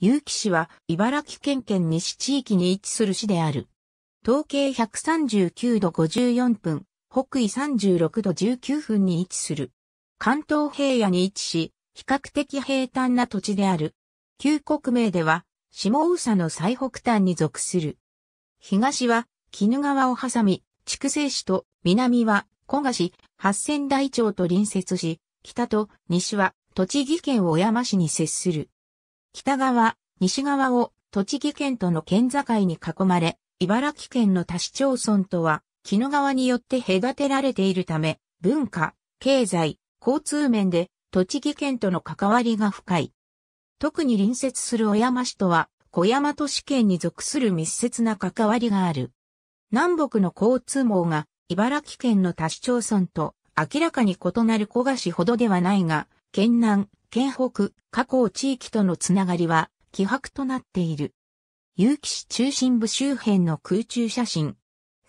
結城市は茨城県県西地域に位置する市である。東経139度54分、北緯36度19分に位置する。関東平野に位置し、比較的平坦な土地である。旧国名では、下宇佐の最北端に属する。東は、絹川を挟み、筑西市と南は古賀市、八仙台町と隣接し、北と西は栃木県小山市に接する。北側、西側を栃木県との県境に囲まれ、茨城県の多市町村とは、木の川によって隔てられているため、文化、経済、交通面で、栃木県との関わりが深い。特に隣接する小山市とは、小山都市圏に属する密接な関わりがある。南北の交通網が、茨城県の多市町村と、明らかに異なる小菓子ほどではないが、県南、県北、河口地域とのつながりは、希薄となっている。有機市中心部周辺の空中写真。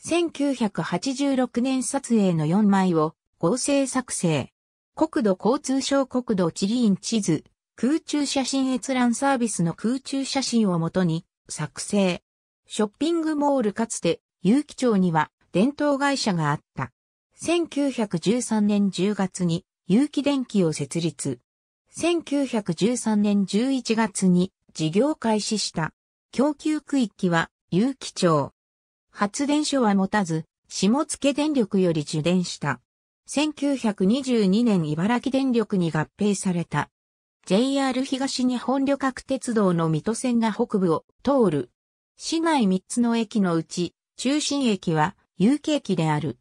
1986年撮影の4枚を合成作成。国土交通省国土地理院地図、空中写真閲覧サービスの空中写真をもとに作成。ショッピングモールかつて、有機町には伝統会社があった。1913年10月に有機電機を設立。1913年11月に事業開始した。供給区域は有機町。発電所は持たず、下野電力より受電した。1922年茨城電力に合併された。JR 東日本旅客鉄道の水戸線が北部を通る。市内3つの駅のうち、中心駅は有機駅である。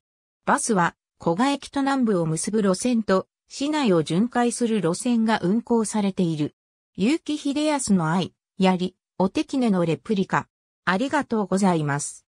バスは古賀駅と南部を結ぶ路線と市内を巡回する路線が運行されている。結城秀康の愛、槍、お手きねのレプリカ。ありがとうございます。